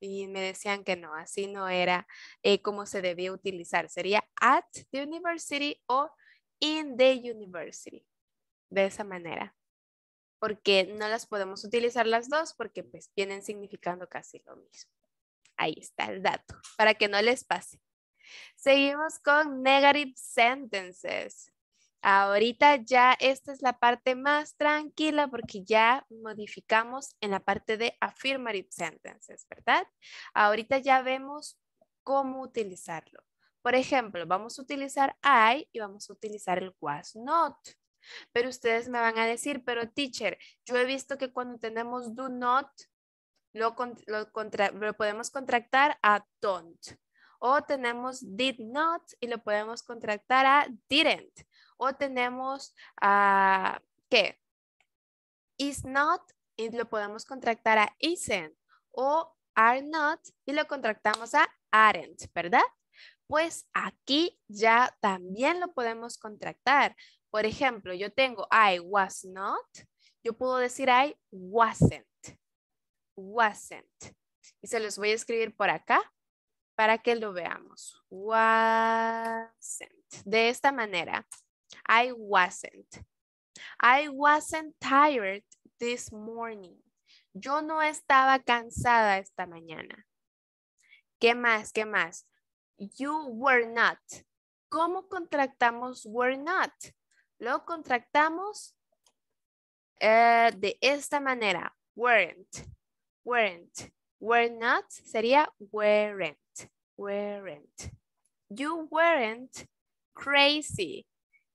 y, me decían que no, así no era eh, como se debía utilizar. Sería at the university o in the university. De esa manera. Porque no las podemos utilizar las dos porque pues vienen significando casi lo mismo. Ahí está el dato, para que no les pase. Seguimos con negative sentences. Ahorita ya esta es la parte más tranquila porque ya modificamos en la parte de affirmative sentences, ¿verdad? Ahorita ya vemos cómo utilizarlo. Por ejemplo, vamos a utilizar I y vamos a utilizar el was not. Pero ustedes me van a decir, pero teacher, yo he visto que cuando tenemos do not, lo, podemos contractar a don't. O tenemos did not y lo podemos contractar a didn't o tenemos a ah, que is not y lo podemos contractar a isn't o are not y lo contractamos a aren't, ¿verdad? Pues aquí ya también lo podemos contractar. Por ejemplo, yo tengo I was not, yo puedo decir I wasn't, wasn't. Y se los voy a escribir por acá para que lo veamos. Wasn't. De esta manera, I wasn't. I wasn't tired this morning. Yo no estaba cansada esta mañana. ¿Qué más? ¿Qué más? You were not. ¿Cómo contractamos were not? Lo contractamos eh, de esta manera. Weren't. Weren't. Were not sería weren't. Weren't. You weren't crazy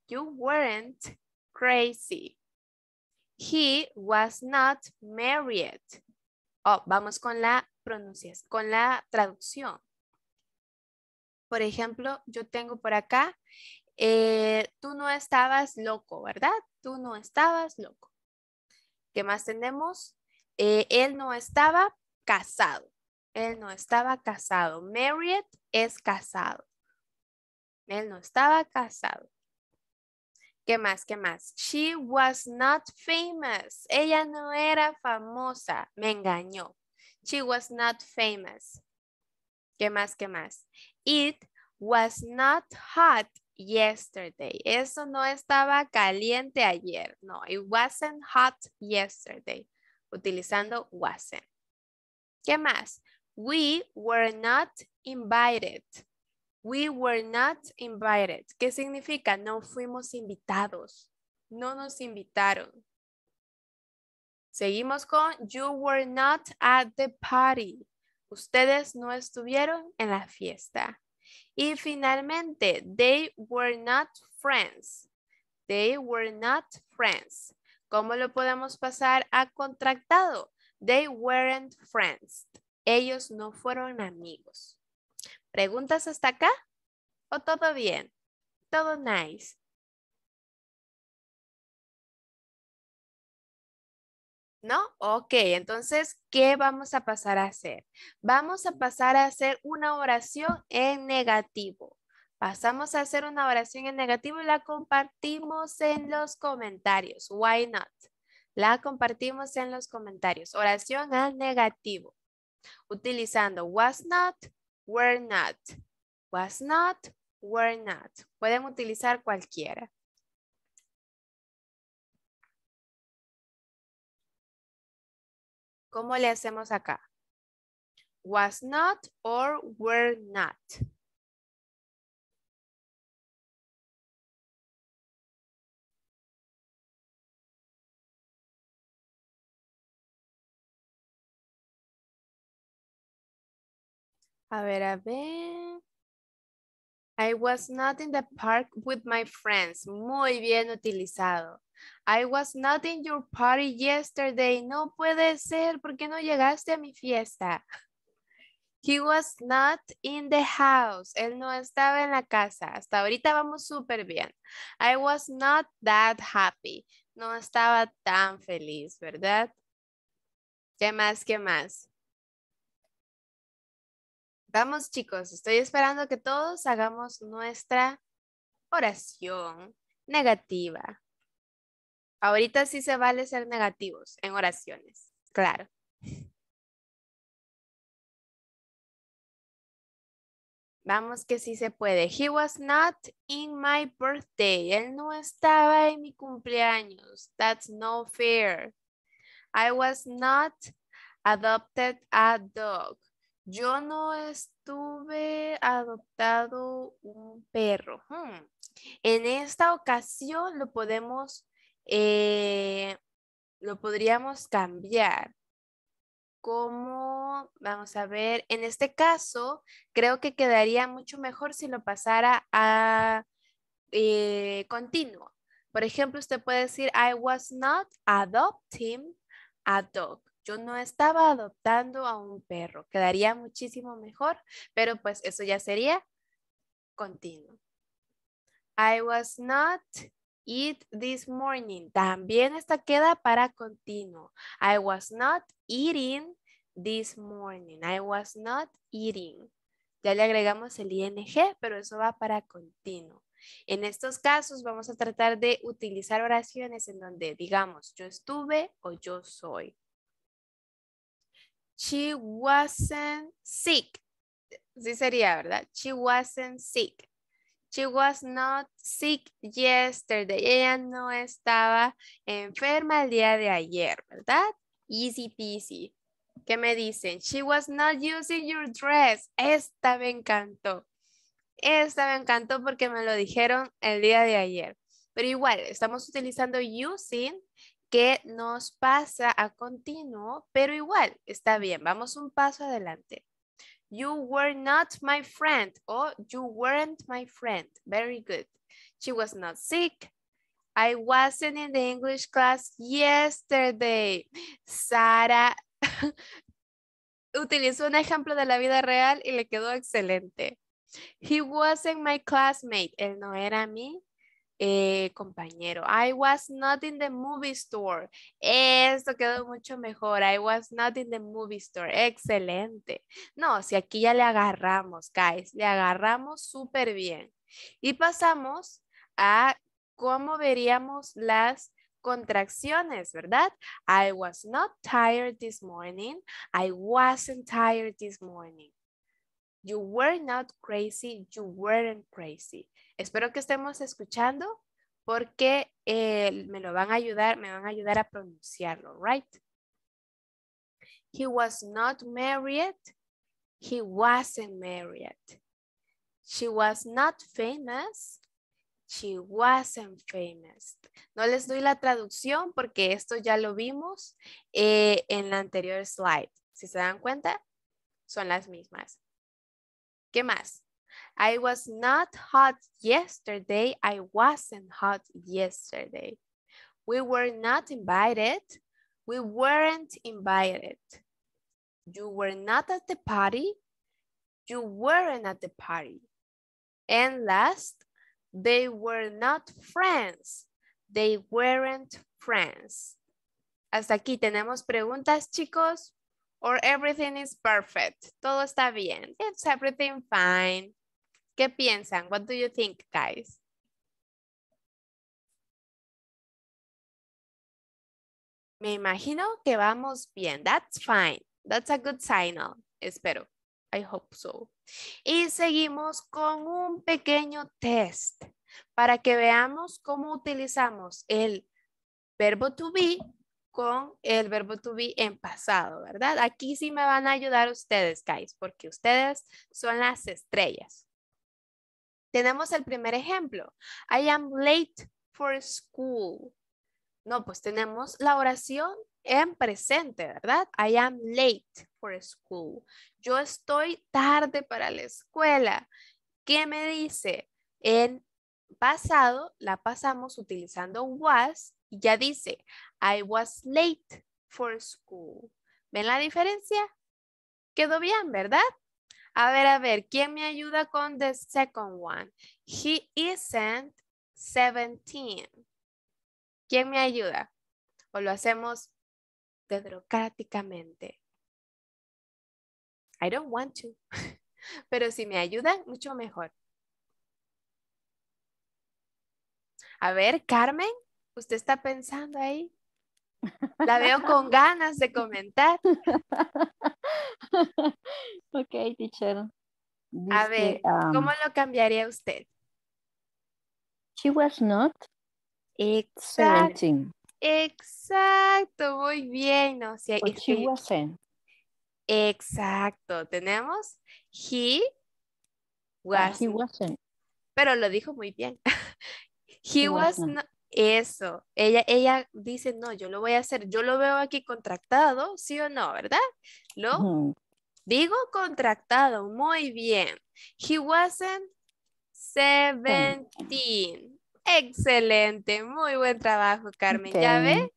you weren't crazy. He was not married. Oh, vamos con la pronunciación, con la traducción. Por ejemplo, yo tengo por acá, eh, tú no estabas loco, ¿verdad? Tú no estabas loco. ¿Qué más tenemos? Eh, él no estaba casado. Él no estaba casado. Marriott es casado. Él no estaba casado. ¿Qué más? ¿Qué más? She was not famous. Ella no era famosa. Me engañó. She was not famous. ¿Qué más? ¿Qué más? It was not hot yesterday. Eso no estaba caliente ayer. No, it wasn't hot yesterday. Utilizando wasn't. ¿Qué más? We were not invited. We were not invited. ¿Qué significa? No fuimos invitados. No nos invitaron. Seguimos con You were not at the party. Ustedes no estuvieron en la fiesta. Y finalmente, they were not friends. They were not friends. ¿Cómo lo podemos pasar a contractado? They weren't friends. Ellos no fueron amigos. ¿Preguntas hasta acá? ¿O todo bien? Todo nice. ¿No? Ok, entonces, ¿qué vamos a pasar a hacer? Vamos a pasar a hacer una oración en negativo. Pasamos a hacer una oración en negativo y la compartimos en los comentarios. Why not? La compartimos en los comentarios. Oración al negativo. Utilizando was not, were not, was not, were not. Pueden utilizar cualquiera. ¿Cómo le hacemos acá? Was not or were not. A ver, a ver. I was not in the park with my friends. Muy bien utilizado. I was not in your party yesterday. No puede ser, ¿por qué no llegaste a mi fiesta? He was not in the house. Él no estaba en la casa. Hasta ahorita vamos súper bien. I was not that happy. No estaba tan feliz, ¿verdad? ¿Qué más? ¿Qué más? Vamos chicos, estoy esperando que todos hagamos nuestra oración negativa. Ahorita sí se vale ser negativos en oraciones, claro. Vamos que sí se puede. He was not in my birthday. Él no estaba en mi cumpleaños. That's no fair. I was not adopted a dog. Yo no estuve adoptado un perro. Hmm. En esta ocasión lo podemos, eh, lo podríamos cambiar. ¿Cómo? vamos a ver, en este caso, creo que quedaría mucho mejor si lo pasara a eh, continuo. Por ejemplo, usted puede decir, I was not adopting a dog yo no estaba adoptando a un perro, quedaría muchísimo mejor, pero pues eso ya sería continuo. I was not eat this morning. También esta queda para continuo. I was not eating this morning. I was not eating. Ya le agregamos el ing, pero eso va para continuo. En estos casos vamos a tratar de utilizar oraciones en donde digamos yo estuve o yo soy. She wasn't sick. Sí sería, ¿verdad? She wasn't sick. She was not sick yesterday. Ella no estaba enferma el día de ayer, ¿verdad? Easy peasy. ¿Qué me dicen? She was not using your dress. Esta me encantó. Esta me encantó porque me lo dijeron el día de ayer. Pero igual, estamos utilizando using que nos pasa a continuo, pero igual, está bien, vamos un paso adelante. You were not my friend o you weren't my friend. Very good. She was not sick. I wasn't in the English class yesterday. Sara utilizó un ejemplo de la vida real y le quedó excelente. He wasn't my classmate. Él no era mí eh, compañero. I was not in the movie store. Esto quedó mucho mejor. I was not in the movie store. Excelente. No, si aquí ya le agarramos, guys, le agarramos súper bien. Y pasamos a cómo veríamos las contracciones, ¿verdad? I was not tired this morning. I wasn't tired this morning. You were not crazy. You weren't crazy. Espero que estemos escuchando porque eh, me lo van a ayudar, me van a ayudar a pronunciarlo, right? He was not married. He wasn't married. She was not famous. She wasn't famous. No les doy la traducción porque esto ya lo vimos eh, en la anterior slide. Si se dan cuenta, son las mismas. ¿Qué más? I was not hot yesterday. I wasn't hot yesterday. We were not invited. We weren't invited. You were not at the party. You weren't at the party. And last, they were not friends. They weren't friends. Hasta aquí tenemos preguntas, chicos. Or everything is perfect. Todo está bien. It's everything fine. ¿Qué piensan? What do you think, guys? Me imagino que vamos bien. That's fine. That's a good signal. Espero. I hope so. Y seguimos con un pequeño test para que veamos cómo utilizamos el verbo to be con el verbo to be en pasado, ¿verdad? Aquí sí me van a ayudar ustedes, guys, porque ustedes son las estrellas. Tenemos el primer ejemplo. I am late for school. No, pues tenemos la oración en presente, ¿verdad? I am late for school. Yo estoy tarde para la escuela. ¿Qué me dice? En pasado la pasamos utilizando was ya dice, I was late for school. ¿Ven la diferencia? Quedó bien, ¿verdad? A ver, a ver, ¿quién me ayuda con the second one? He isn't 17. ¿Quién me ayuda? ¿O lo hacemos dedrocráticamente? I don't want to. Pero si me ayudan, mucho mejor. A ver, Carmen, usted está pensando ahí. La veo con ganas de comentar. ok, teacher. a ver, um, ¿cómo lo cambiaría usted? She was not excellent. Exacto, muy bien. No, si she wasn't. Exacto, tenemos he was. he wasn't. Pero lo dijo muy bien. he, was wasn't. Eso, ella, ella dice, no, yo lo voy a hacer, yo lo veo aquí contractado, sí o no, ¿verdad? Lo digo contractado, muy bien. He wasn't 17. Excelente, muy buen trabajo, Carmen. ¿Ya ve?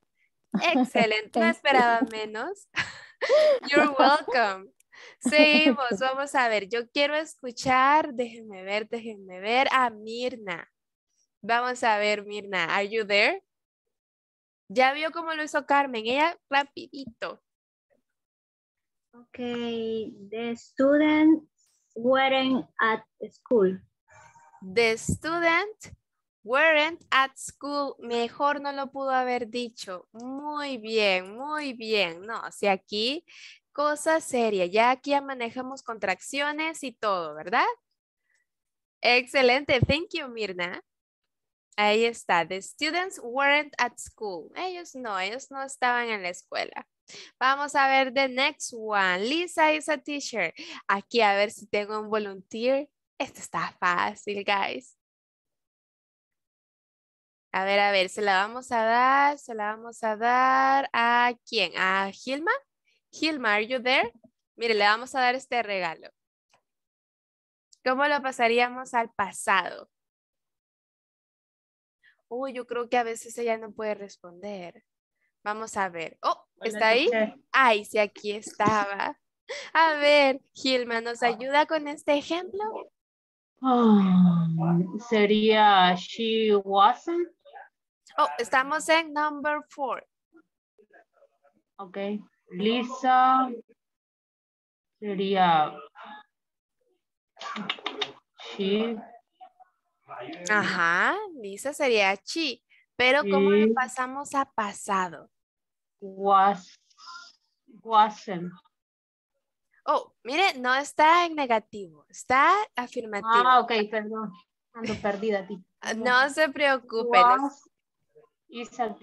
Excelente, no esperaba menos. You're welcome. Seguimos, vamos a ver. Yo quiero escuchar, déjenme ver, déjenme ver a Mirna. Vamos a ver, Mirna, ¿are you there? Ya vio cómo lo hizo Carmen, ella rapidito. Ok, the students weren't at school. The student weren't at school. Mejor no lo pudo haber dicho. Muy bien, muy bien. No, si aquí cosa seria. Ya aquí manejamos contracciones y todo, ¿verdad? Excelente. Thank you, Mirna. Ahí está. The students weren't at school. Ellos no, ellos no estaban en la escuela. Vamos a ver the next one. Lisa is a teacher. Aquí a ver si tengo un volunteer. Esto está fácil, guys. A ver, a ver, se la vamos a dar, se la vamos a dar a quién? A Gilma. Gilma, are you there? Mire, le vamos a dar este regalo. ¿Cómo lo pasaríamos al pasado? uy, yo creo que a veces ella no puede responder. Vamos a ver. Oh, ¿está ahí? Ay, sí, aquí estaba. A ver, Gilma, ¿nos ah. ayuda con este ejemplo? sería she wasn't. Oh, estamos en number four. Ok. Lisa sería she Ajá, Lisa sería chi. Pero ¿cómo pasamos a pasado? Was. Wasn't. Oh, mire, no está en negativo, está afirmativo. Ah, ok, perdón. Ando perdida, ti. Ah, no se preocupe. Was, is a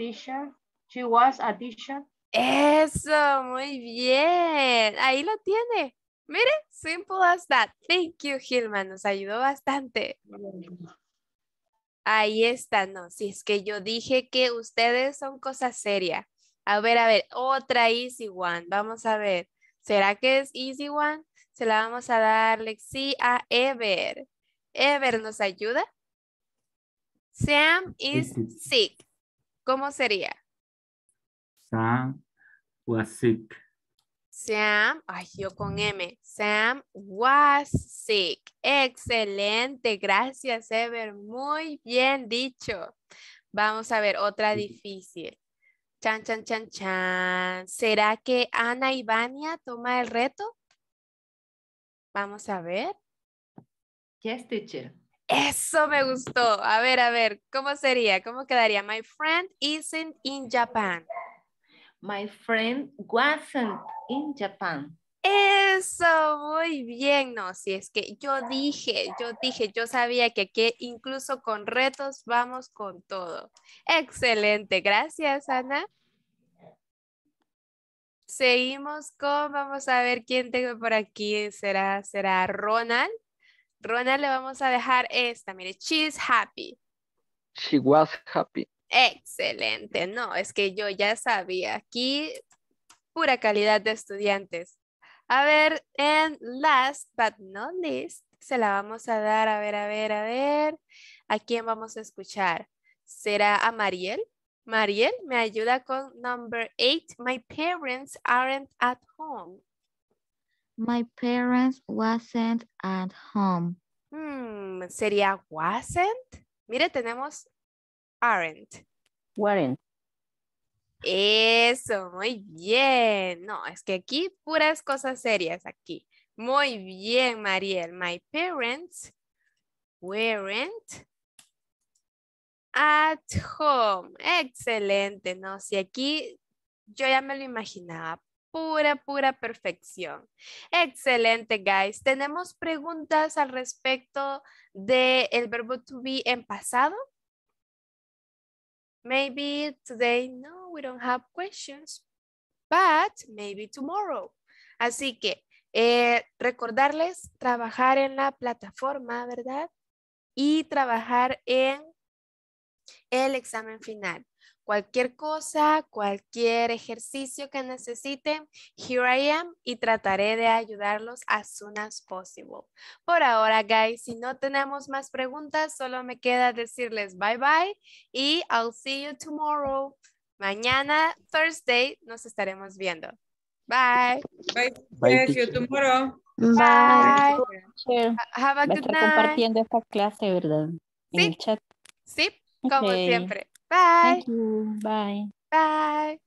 She was a teacher. Eso, muy bien. Ahí lo tiene. Mire, simple as that. Thank you, Gilman. Nos ayudó bastante. Ahí está, no, si es que yo dije que ustedes son cosas serias. A ver, a ver, otra easy one, vamos a ver. ¿Será que es easy one? Se la vamos a darle Lexi, a Ever. Ever, ¿nos ayuda? Sam is sick. ¿Cómo sería? Sam was sick. Sam, ay, yo con M. Sam was sick. Excelente, gracias, Ever. Muy bien dicho. Vamos a ver otra difícil. Chan, chan, chan, chan. ¿Será que Ana y Vania toma el reto? Vamos a ver. Yes, teacher. Eso me gustó. A ver, a ver, ¿cómo sería? ¿Cómo quedaría? My friend isn't in Japan. My friend wasn't in Japan. Eso, muy bien, no, si es que yo dije, yo dije, yo sabía que aquí incluso con retos vamos con todo. Excelente, gracias Ana. Seguimos con, vamos a ver quién tengo por aquí, será, será Ronald. Ronald le vamos a dejar esta, mire, she's happy. She was happy. Excelente, no, es que yo ya sabía, aquí pura calidad de estudiantes. A ver, and last but not least, se la vamos a dar, a ver, a ver, a ver, ¿a quién vamos a escuchar? ¿Será a Mariel? Mariel, me ayuda con number eight. My parents aren't at home. My parents wasn't at home. Hmm, ¿Sería wasn't? Mire, tenemos aren't. Weren't. Eso, muy bien. No, es que aquí puras cosas serias aquí. Muy bien, Mariel. My parents weren't at home. Excelente, ¿no? Si aquí yo ya me lo imaginaba. Pura, pura perfección. Excelente, guys. Tenemos preguntas al respecto del verbo to be en pasado. Maybe today, no, we don't have questions, but maybe tomorrow. Así que eh, recordarles trabajar en la plataforma, ¿verdad? Y trabajar en el examen final cualquier cosa, cualquier ejercicio que necesiten, here I am y trataré de ayudarlos as soon as possible. Por ahora, guys, si no tenemos más preguntas, solo me queda decirles bye bye y I'll see you tomorrow. Mañana, Thursday, nos estaremos viendo. Bye. Bye. See you tomorrow. Bye. Have a good night. compartiendo esta clase, ¿verdad? Sí. Sí, como siempre. Bye. Thank you. Bye. Bye.